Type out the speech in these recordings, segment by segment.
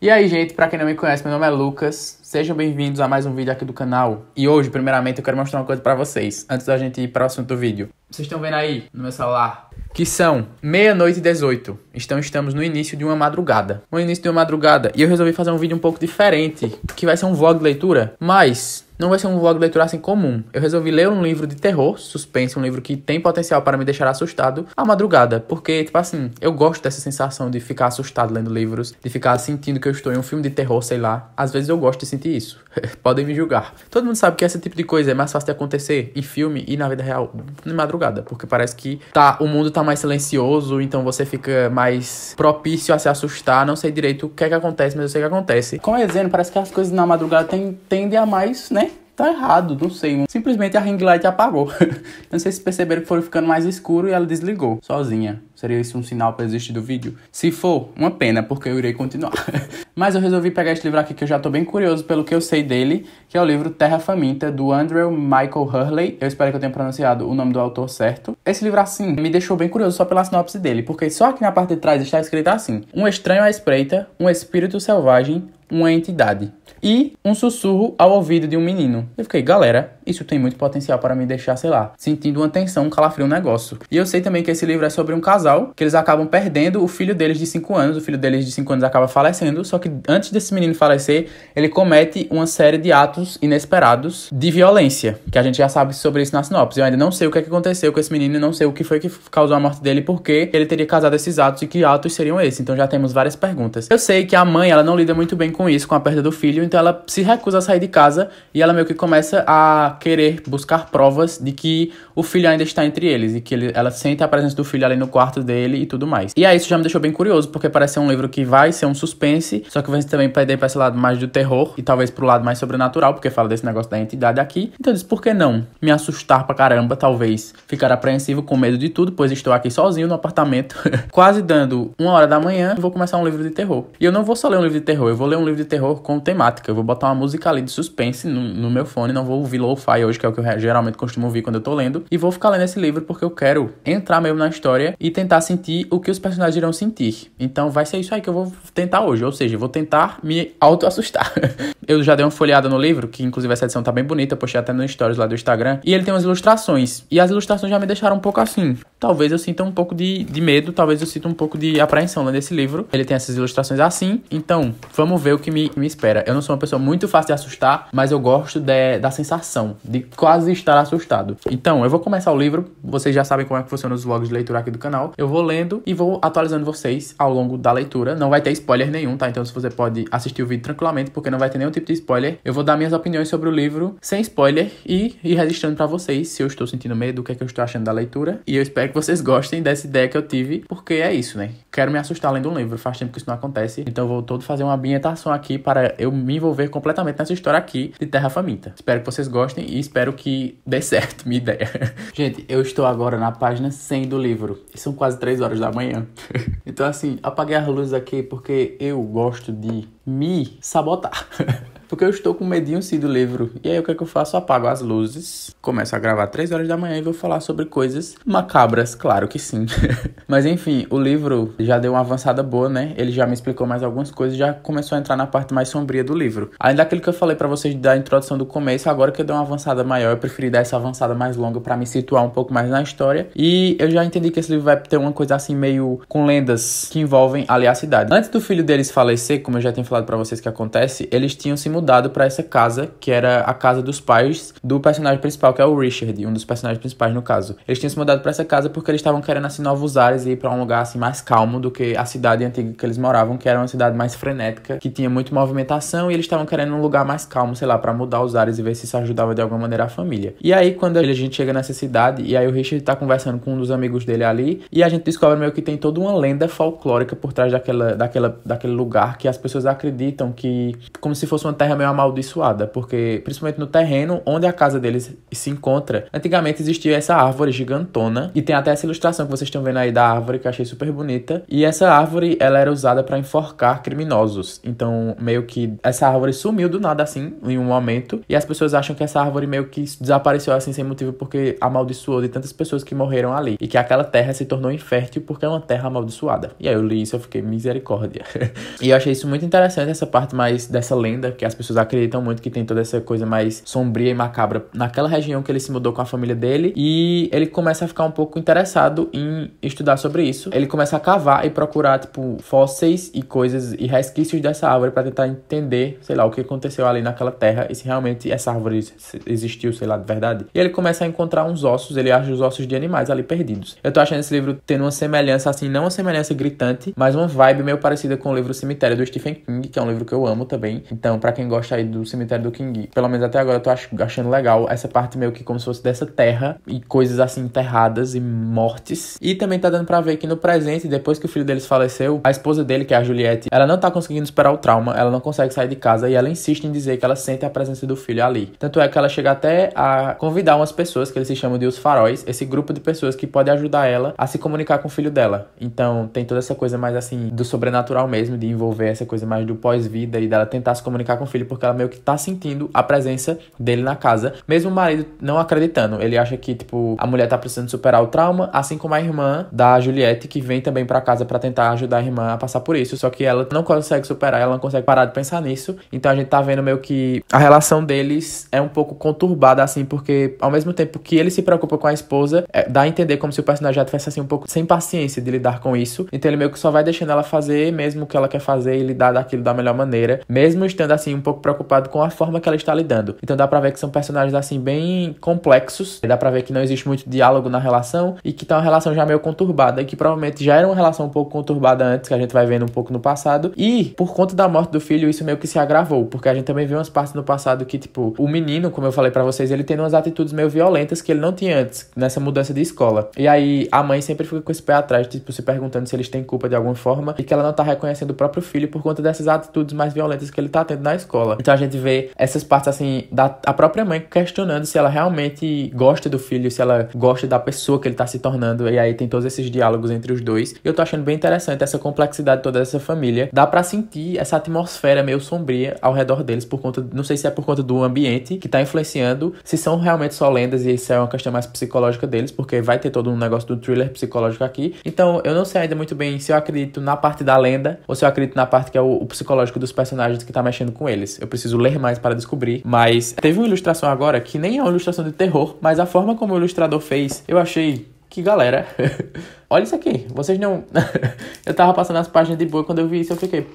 E aí, gente, para quem não me conhece, meu nome é Lucas. Sejam bem-vindos a mais um vídeo aqui do canal. E hoje, primeiramente, eu quero mostrar uma coisa para vocês, antes da gente ir para o assunto do vídeo. Vocês estão vendo aí no meu celular que são meia-noite e 18. Então estamos no início de uma madrugada. No início de uma madrugada, e eu resolvi fazer um vídeo um pouco diferente, que vai ser um vlog de leitura, mas não vai ser um vlog de leitura assim comum. Eu resolvi ler um livro de terror, suspense, um livro que tem potencial para me deixar assustado, à madrugada, porque, tipo assim, eu gosto dessa sensação de ficar assustado lendo livros, de ficar sentindo que eu estou em um filme de terror, sei lá. Às vezes eu gosto de sentir isso. Podem me julgar. Todo mundo sabe que esse tipo de coisa é mais fácil de acontecer em filme e na vida real, de madrugada, porque parece que tá, o mundo tá mais silencioso, então você fica mais propício a se assustar. Não sei direito o que é que acontece, mas eu sei que acontece. Como eu ia dizendo, parece que as coisas na madrugada tem, tendem a mais, né? tá errado, não sei. Simplesmente a ring light apagou. não sei se perceberam que foi ficando mais escuro e ela desligou sozinha. Seria isso um sinal para desistir do vídeo? Se for, uma pena, porque eu irei continuar. Mas eu resolvi pegar este livro aqui que eu já estou bem curioso pelo que eu sei dele, que é o livro Terra Faminta, do Andrew Michael Hurley. Eu espero que eu tenha pronunciado o nome do autor certo. Esse livro, assim, me deixou bem curioso só pela sinopse dele, porque só aqui na parte de trás está escrito assim: Um estranho à espreita, um espírito selvagem, uma entidade e um sussurro ao ouvido de um menino. Eu fiquei, galera, isso tem muito potencial para me deixar, sei lá, sentindo uma tensão, um calafrio no um negócio. E eu sei também que esse livro é sobre um casal que eles acabam perdendo o filho deles de 5 anos, o filho deles de 5 anos acaba falecendo, só que antes desse menino falecer, ele comete uma série de atos inesperados de violência, que a gente já sabe sobre isso na sinopse. Eu ainda não sei o que, é que aconteceu com esse menino, não sei o que foi que causou a morte dele, por que ele teria causado esses atos e que atos seriam esses. Então já temos várias perguntas. Eu sei que a mãe, ela não lida muito bem com isso, com a perda do filho, então ela se recusa a sair de casa e ela meio que começa a querer buscar provas de que o filho ainda está entre eles e que ele, ela sente a presença do filho ali no quarto dele e tudo mais. E aí isso já me deixou bem curioso, porque parece ser um livro que vai ser um suspense, só que vai também perder para esse lado mais do terror e talvez pro lado mais sobrenatural, porque fala desse negócio da entidade aqui. Então eu disse, por que não me assustar pra caramba, talvez ficar apreensivo com medo de tudo, pois estou aqui sozinho no apartamento, quase dando uma hora da manhã, vou começar um livro de terror. E eu não vou só ler um livro de terror, eu vou ler um livro de terror com temática eu vou botar uma música ali de suspense no, no meu fone, não vou ouvir lo-fi hoje, que é o que eu geralmente costumo ouvir quando eu tô lendo, e vou ficar lendo esse livro porque eu quero entrar mesmo na história e tentar sentir o que os personagens irão sentir. Então vai ser isso aí que eu vou tentar hoje, ou seja, vou tentar me auto-assustar. eu já dei uma folheada no livro, que inclusive essa edição tá bem bonita, eu postei até no stories lá do Instagram, e ele tem umas ilustrações, e as ilustrações já me deixaram um pouco assim. Talvez eu sinta um pouco de, de medo, talvez eu sinta um pouco de apreensão nesse livro. Ele tem essas ilustrações assim, então vamos ver o que me, me espera. Eu não sou uma pessoa muito fácil de assustar, mas eu gosto de, da sensação de quase estar assustado. Então, eu vou começar o livro, vocês já sabem como é que funciona os vlogs de leitura aqui do canal. Eu vou lendo e vou atualizando vocês ao longo da leitura. Não vai ter spoiler nenhum, tá? Então, se você pode assistir o vídeo tranquilamente, porque não vai ter nenhum tipo de spoiler. Eu vou dar minhas opiniões sobre o livro sem spoiler e ir registrando para vocês se eu estou sentindo medo, o que é que eu estou achando da leitura. E eu espero que vocês gostem dessa ideia que eu tive, porque é isso, né? quero me assustar lendo um livro. Faz tempo que isso não acontece. Então vou todo fazer uma ambientação aqui para eu me envolver completamente nessa história aqui de Terra Faminta. Espero que vocês gostem e espero que dê certo minha ideia. Gente, eu estou agora na página 100 do livro. E são quase 3 horas da manhã. então assim, apaguei as luzes aqui porque eu gosto de me sabotar. Porque eu estou com medinho sim do livro. E aí o que é que eu faço? apago as luzes, começo a gravar 3 horas da manhã e vou falar sobre coisas macabras, claro que sim. Mas enfim, o livro já deu uma avançada boa, né? Ele já me explicou mais algumas coisas, já começou a entrar na parte mais sombria do livro. Além aquilo que eu falei para vocês da introdução do começo, agora que eu dei uma avançada maior, eu preferi dar essa avançada mais longa para me situar um pouco mais na história. E eu já entendi que esse livro vai ter uma coisa assim meio com lendas que envolvem ali a cidade. Antes do filho deles falecer, como eu já tinha falado para vocês que acontece, eles tinham se mudado para essa casa, que era a casa dos pais do personagem principal, que é o Richard, um dos personagens principais no caso. Eles tinham se mudado para essa casa porque eles estavam querendo assim novos ares e ir para um lugar assim mais calmo do que a cidade antiga que eles moravam, que era uma cidade mais frenética, que tinha muito movimentação e eles estavam querendo um lugar mais calmo, sei lá, para mudar os ares e ver se isso ajudava de alguma maneira a família. E aí quando a gente chega nessa cidade e aí o Richard tá conversando com um dos amigos dele ali e a gente descobre meio que tem toda uma lenda folclórica por trás daquela daquela daquele lugar que as pessoas acreditam que como se fosse uma terra terra meio amaldiçoada, porque principalmente no terreno onde a casa deles se encontra, antigamente existia essa árvore gigantona e tem até essa ilustração que vocês estão vendo aí da árvore que eu achei super bonita. E essa árvore, ela era usada para enforcar criminosos. Então, meio que essa árvore sumiu do nada assim, em um momento, e as pessoas acham que essa árvore meio que desapareceu assim sem motivo porque amaldiçoou de tantas pessoas que morreram ali e que aquela terra se tornou infértil porque é uma terra amaldiçoada. E aí eu li isso, eu fiquei misericórdia. e eu achei isso muito interessante essa parte mais dessa lenda que as pessoas acreditam muito que tem toda essa coisa mais sombria e macabra naquela região que ele se mudou com a família dele. E ele começa a ficar um pouco interessado em estudar sobre isso. Ele começa a cavar e procurar, tipo, fósseis e coisas e resquícios dessa árvore para tentar entender, sei lá, o que aconteceu ali naquela terra e se realmente essa árvore existiu, sei lá, de verdade. E ele começa a encontrar uns ossos, ele acha os ossos de animais ali perdidos. Eu tô achando esse livro tendo uma semelhança, assim, não uma semelhança gritante, mas uma vibe meio parecida com o livro Cemitério do Stephen King, que é um livro que eu amo também. Então, para quem gosta aí do cemitério do King. Pelo menos até agora eu tô ach achando legal essa parte meio que como se fosse dessa terra e coisas assim enterradas e mortes. E também tá dando para ver que no presente, depois que o filho deles faleceu, a esposa dele, que é a Juliette, ela não tá conseguindo superar o trauma, ela não consegue sair de casa e ela insiste em dizer que ela sente a presença do filho ali. Tanto é que ela chega até a convidar umas pessoas que eles se chamam de os faróis, esse grupo de pessoas que pode ajudar ela a se comunicar com o filho dela. Então tem toda essa coisa mais assim do sobrenatural mesmo, de envolver essa coisa mais do pós-vida e dela tentar se comunicar com o filho filho porque ela meio que tá sentindo a presença dele na casa, mesmo o marido não acreditando. Ele acha que, tipo, a mulher tá precisando superar o trauma, assim como a irmã da Juliette, que vem também para casa para tentar ajudar a irmã a passar por isso, só que ela não consegue superar, ela não consegue parar de pensar nisso. Então a gente tá vendo meio que a relação deles é um pouco conturbada, assim, porque ao mesmo tempo que ele se preocupa com a esposa, é, dá a entender como se o personagem já tivesse, assim, um pouco sem paciência de lidar com isso. Então ele meio que só vai deixando ela fazer mesmo o que ela quer fazer e lidar daquilo da melhor maneira, mesmo estando, assim, um pouco preocupado com a forma que ela está lidando. Então dá pra ver que são personagens assim bem complexos, dá pra ver que não existe muito diálogo na relação e que tá uma relação já meio conturbada, que provavelmente já era uma relação um pouco conturbada antes, que a gente vai vendo um pouco no passado. E por conta da morte do filho, isso meio que se agravou, porque a gente também vê umas partes no passado que, tipo, o menino, como eu falei para vocês, ele tem umas atitudes meio violentas que ele não tinha antes, nessa mudança de escola. E aí a mãe sempre fica com esse pé atrás, tipo, se perguntando se eles têm culpa de alguma forma e que ela não tá reconhecendo o próprio filho por conta dessas atitudes mais violentas que ele tá tendo na escola escola. Então a gente vê essas partes assim da a própria mãe questionando se ela realmente gosta do filho, se ela gosta da pessoa que ele tá se tornando. E aí tem todos esses diálogos entre os dois. Eu tô achando bem interessante essa complexidade toda dessa família. Dá para sentir essa atmosfera meio sombria ao redor deles por conta, não sei se é por conta do ambiente que tá influenciando, se são realmente só lendas e isso é uma questão mais psicológica deles, porque vai ter todo um negócio do thriller psicológico aqui. Então, eu não sei ainda muito bem se eu acredito na parte da lenda ou se eu acredito na parte que é o, o psicológico dos personagens que tá mexendo com ele eles. Eu preciso ler mais para descobrir. Mas teve uma ilustração agora que nem é uma ilustração de terror, mas a forma como o ilustrador fez, eu achei que galera. Olha isso aqui. Vocês não. eu tava passando as páginas de boa quando eu vi isso, eu fiquei.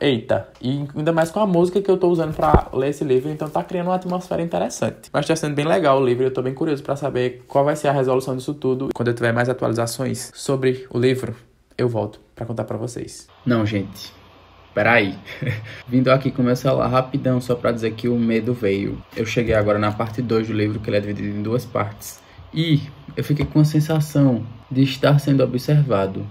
Eita, e ainda mais com a música que eu tô usando para ler esse livro, então tá criando uma atmosfera interessante. Mas tá sendo bem legal o livro, eu tô bem curioso para saber qual vai ser a resolução disso tudo. Quando eu tiver mais atualizações sobre o livro, eu volto para contar para vocês. Não, gente, peraí. Vindo aqui começar lá rapidão, só para dizer que o medo veio. Eu cheguei agora na parte 2 do livro, que ele é dividido em duas partes. E eu fiquei com a sensação de estar sendo observado.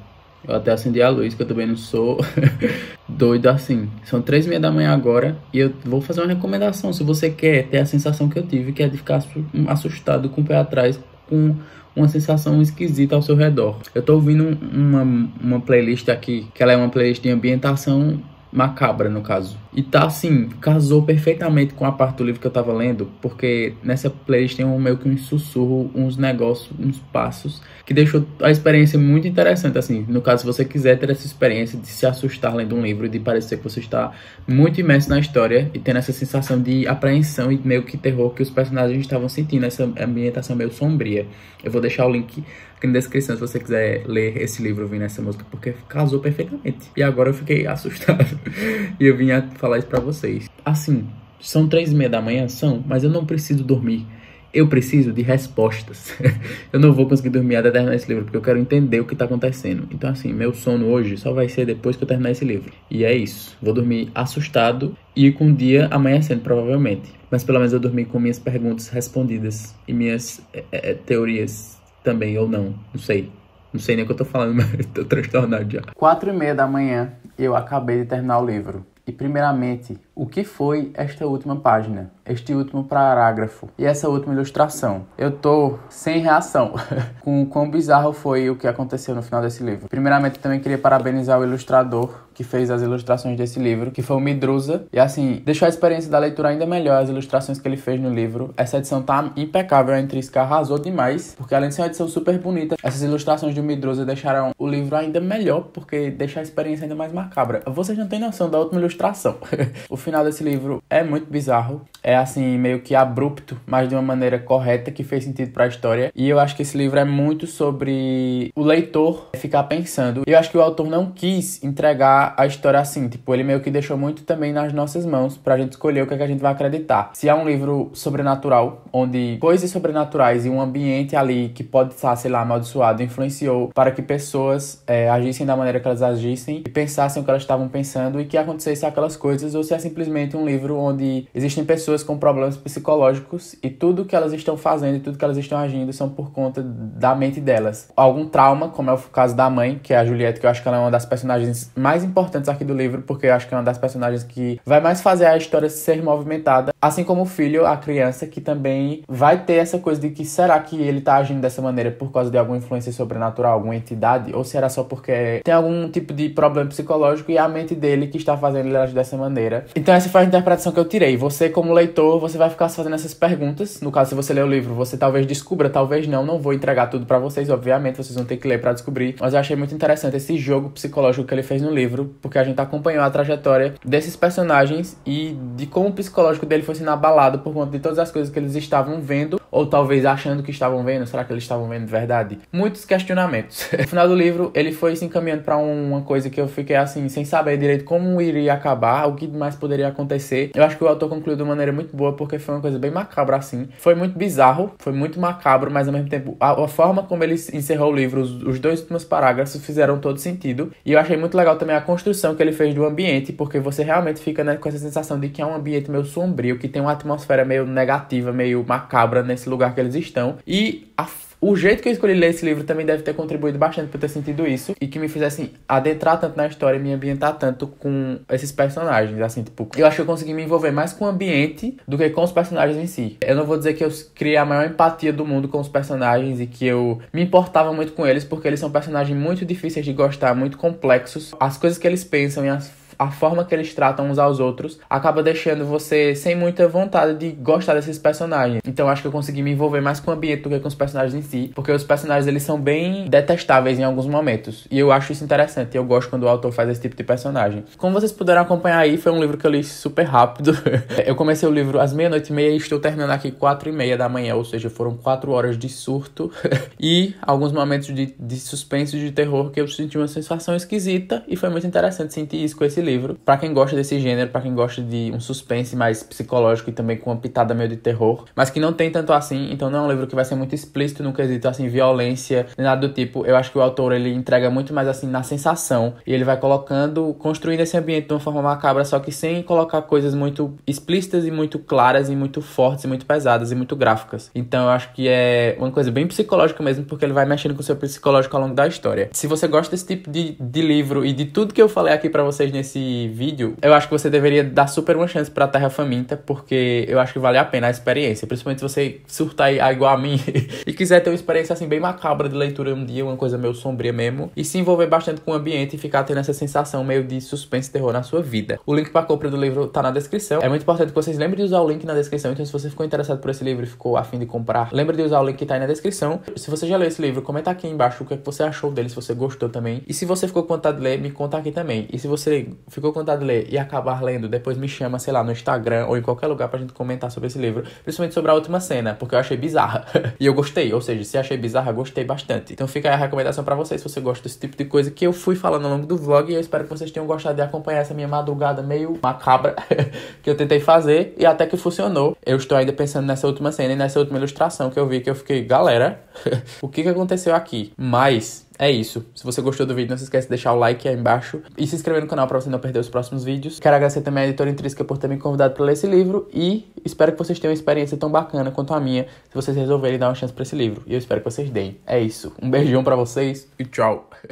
Eu até acendi a luz, que eu também não sou doido assim. São três e meia da manhã agora e eu vou fazer uma recomendação. Se você quer ter a sensação que eu tive, que é de ficar assustado com o pé atrás, com uma sensação esquisita ao seu redor. Eu tô ouvindo uma, uma playlist aqui, que ela é uma playlist de ambientação macabra, no caso. E tá assim, casou perfeitamente com a parte do livro que eu tava lendo, porque nessa playlist tem um meio que um sussurro, uns negócios, uns passos, que deixou a experiência muito interessante. Assim, no caso, se você quiser ter essa experiência de se assustar lendo um livro, de parecer que você está muito imerso na história e tendo essa sensação de apreensão e meio que terror que os personagens estavam sentindo, essa ambientação meio sombria. Eu vou deixar o link aqui na descrição se você quiser ler esse livro ouvindo essa música, porque casou perfeitamente. E agora eu fiquei assustado e eu vim falar isso pra vocês. Assim, são três e meia da manhã? São, mas eu não preciso dormir. Eu preciso de respostas. eu não vou conseguir dormir até terminar esse livro, porque eu quero entender o que está acontecendo. Então, assim, meu sono hoje só vai ser depois que eu terminar esse livro. E é isso. Vou dormir assustado e com o dia amanhecendo, provavelmente. Mas pelo menos eu dormi com minhas perguntas respondidas e minhas é, é, teorias também, ou não. Não sei. Não sei nem o que eu tô falando, mas tô transtornado já. Quatro e meia da manhã, eu acabei de terminar o livro. E primeiramente, o que foi esta última página, este último parágrafo e essa última ilustração? Eu tô sem reação com o quão bizarro foi o que aconteceu no final desse livro. Primeiramente, também queria parabenizar o ilustrador que fez as ilustrações desse livro, que foi o Midruza. E assim, deixou a experiência da leitura ainda melhor, as ilustrações que ele fez no livro. Essa edição tá impecável, a Intrínseca arrasou demais, porque além de ser uma edição super bonita, essas ilustrações do Midruza deixaram o livro ainda melhor, porque deixa a experiência ainda mais macabra. Vocês não têm noção da última ilustração. o final desse livro é muito bizarro, é assim, meio que abrupto, mas de uma maneira correta, que fez sentido para a história. E eu acho que esse livro é muito sobre o leitor ficar pensando. Eu acho que o autor não quis entregar a, história assim. Tipo, ele meio que deixou muito também nas nossas mãos pra gente escolher o que, é que a gente vai acreditar. Se é um livro sobrenatural, onde coisas sobrenaturais e um ambiente ali que pode estar, sei lá, amaldiçoado, influenciou para que pessoas é, agissem da maneira que elas agissem e pensassem o que elas estavam pensando e que acontecesse aquelas coisas, ou se é simplesmente um livro onde existem pessoas com problemas psicológicos e tudo que elas estão fazendo e tudo que elas estão agindo são por conta da mente delas. Algum trauma, como é o caso da mãe, que é a Juliette, que eu acho que ela é uma das personagens mais importantes importantes aqui do livro, porque eu acho que é uma das personagens que vai mais fazer a história ser movimentada, assim como o filho, a criança, que também vai ter essa coisa de que será que ele tá agindo dessa maneira por causa de alguma influência sobrenatural, alguma entidade, ou será só porque tem algum tipo de problema psicológico e a mente dele que está fazendo ele agir dessa maneira. Então essa foi a interpretação que eu tirei. Você, como leitor, você vai ficar fazendo essas perguntas. No caso, se você ler o livro, você talvez descubra, talvez não. Não vou entregar tudo para vocês, obviamente, vocês vão ter que ler para descobrir. Mas eu achei muito interessante esse jogo psicológico que ele fez no livro porque a gente acompanhou a trajetória desses personagens e de como o psicológico dele foi sendo abalado por conta de todas as coisas que eles estavam vendo ou talvez achando que estavam vendo, será que eles estavam vendo de verdade? Muitos questionamentos. no final do livro, ele foi se encaminhando para uma coisa que eu fiquei assim, sem saber direito como iria acabar, o que mais poderia acontecer. Eu acho que o autor concluiu de uma maneira muito boa, porque foi uma coisa bem macabra assim. Foi muito bizarro, foi muito macabro, mas ao mesmo tempo, a, a forma como ele encerrou o livro, os, os dois últimos parágrafos fizeram todo sentido. E eu achei muito legal também a construção que ele fez do ambiente, porque você realmente fica né, com essa sensação de que é um ambiente meio sombrio, que tem uma atmosfera meio negativa, meio macabra nesse nesse lugar que eles estão. E a o jeito que eu escolhi ler esse livro também deve ter contribuído bastante para eu ter sentido isso e que me fizesse assim, adentrar tanto na história e me ambientar tanto com esses personagens, assim, tipo, eu acho que eu consegui me envolver mais com o ambiente do que com os personagens em si. Eu não vou dizer que eu criei a maior empatia do mundo com os personagens e que eu me importava muito com eles, porque eles são personagens muito difíceis de gostar, muito complexos. As coisas que eles pensam e as a forma que eles tratam uns aos outros acaba deixando você sem muita vontade de gostar desses personagens. Então acho que eu consegui me envolver mais com o ambiente do que com os personagens em si, porque os personagens eles são bem detestáveis em alguns momentos. E eu acho isso interessante, eu gosto quando o autor faz esse tipo de personagem. Como vocês puderam acompanhar aí, foi um livro que eu li super rápido. eu comecei o livro às meia-noite e meia e estou terminando aqui quatro e meia da manhã, ou seja, foram quatro horas de surto e alguns momentos de, de suspense e de terror que eu senti uma sensação esquisita e foi muito interessante sentir isso com esse livro livro. Para quem gosta desse gênero, para quem gosta de um suspense mais psicológico e também com uma pitada meio de terror, mas que não tem tanto assim, então não é um livro que vai ser muito explícito no quesito assim violência, nem nada do tipo. Eu acho que o autor ele entrega muito mais assim na sensação e ele vai colocando, construindo esse ambiente de uma forma macabra, só que sem colocar coisas muito explícitas e muito claras e muito fortes e muito pesadas e muito gráficas. Então eu acho que é uma coisa bem psicológica mesmo, porque ele vai mexendo com o seu psicológico ao longo da história. Se você gosta desse tipo de, de livro e de tudo que eu falei aqui para vocês nesse esse vídeo, eu acho que você deveria dar super uma chance pra Terra Faminta, porque eu acho que vale a pena a experiência. Principalmente se você surtar ah, igual a mim e quiser ter uma experiência assim bem macabra de leitura um dia, uma coisa meio sombria mesmo, e se envolver bastante com o ambiente e ficar tendo essa sensação meio de suspense e terror na sua vida. O link pra compra do livro tá na descrição. É muito importante que vocês lembrem de usar o link na descrição, então se você ficou interessado por esse livro e ficou afim de comprar, lembre de usar o link que tá aí na descrição. Se você já leu esse livro, comenta aqui embaixo o que, é que você achou dele, se você gostou também. E se você ficou com vontade de ler, me conta aqui também. E se você ficou com vontade de ler e acabar lendo, depois me chama, sei lá, no Instagram ou em qualquer lugar pra gente comentar sobre esse livro, principalmente sobre a última cena, porque eu achei bizarra. e eu gostei, ou seja, se achei bizarra, gostei bastante. Então fica aí a recomendação para vocês, se você gosta desse tipo de coisa que eu fui falando ao longo do vlog, e eu espero que vocês tenham gostado de acompanhar essa minha madrugada meio macabra que eu tentei fazer e até que funcionou. Eu estou ainda pensando nessa última cena e nessa última ilustração que eu vi que eu fiquei, galera, o que que aconteceu aqui? Mas é isso. Se você gostou do vídeo, não se esquece de deixar o like aí embaixo e se inscrever no canal para você não perder os próximos vídeos. Quero agradecer também a editora Intrínseca por ter me convidado para ler esse livro e espero que vocês tenham uma experiência tão bacana quanto a minha se vocês resolverem dar uma chance para esse livro. E eu espero que vocês deem. É isso. Um beijão para vocês e tchau.